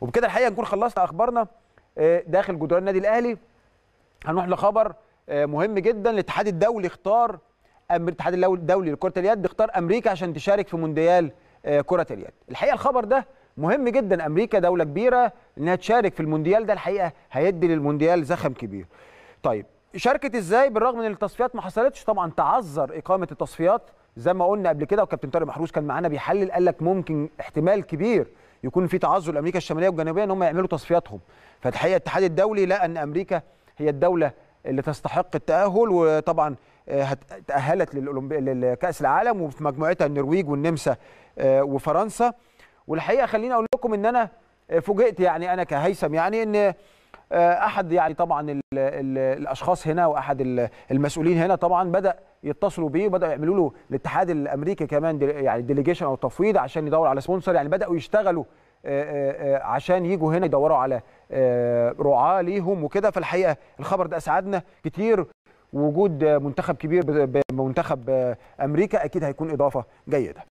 وبكده الحقيقه نكون خلصنا اخبارنا آه، داخل جدران النادي الاهلي هنروح لخبر آه، مهم جدا الاتحاد الدولي اختار الاتحاد الدولي لكره اليد اختار امريكا عشان تشارك في مونديال آه، كره اليد الحقيقه الخبر ده مهم جدا امريكا دوله كبيره انها تشارك في المونديال ده الحقيقه هيدي للمونديال زخم كبير طيب شاركت ازاي بالرغم ان التصفيات ما حصلتش طبعا تعذر اقامه التصفيات زي ما قلنا قبل كده وكابتن طارق محروس كان معانا بيحلل قال لك ممكن احتمال كبير يكون في تعذر لامريكا الشماليه والجنوبيه ان هم يعملوا تصفياتهم فالحقيقه الاتحاد الدولي لقى ان امريكا هي الدوله اللي تستحق التاهل وطبعا آه، تاهلت لكاس العالم وفي مجموعتها النرويج والنمسا آه، وفرنسا والحقيقه خليني اقول لكم ان انا آه، فوجئت يعني انا كهيثم يعني ان آه، احد يعني طبعا الـ الـ الاشخاص هنا واحد المسؤولين هنا طبعا بدا يتصلوا بيه وبداوا يعملوا له الاتحاد الامريكي كمان يعني ديليجيشن او تفويض عشان يدور على سبونسر يعني بداوا يشتغلوا آه، آه، عشان يجوا هنا يدوروا على رعاه ليهم وكده فالحقيقه الخبر ده اسعدنا كتير وجود منتخب كبير بمنتخب امريكا اكيد هيكون اضافه جيده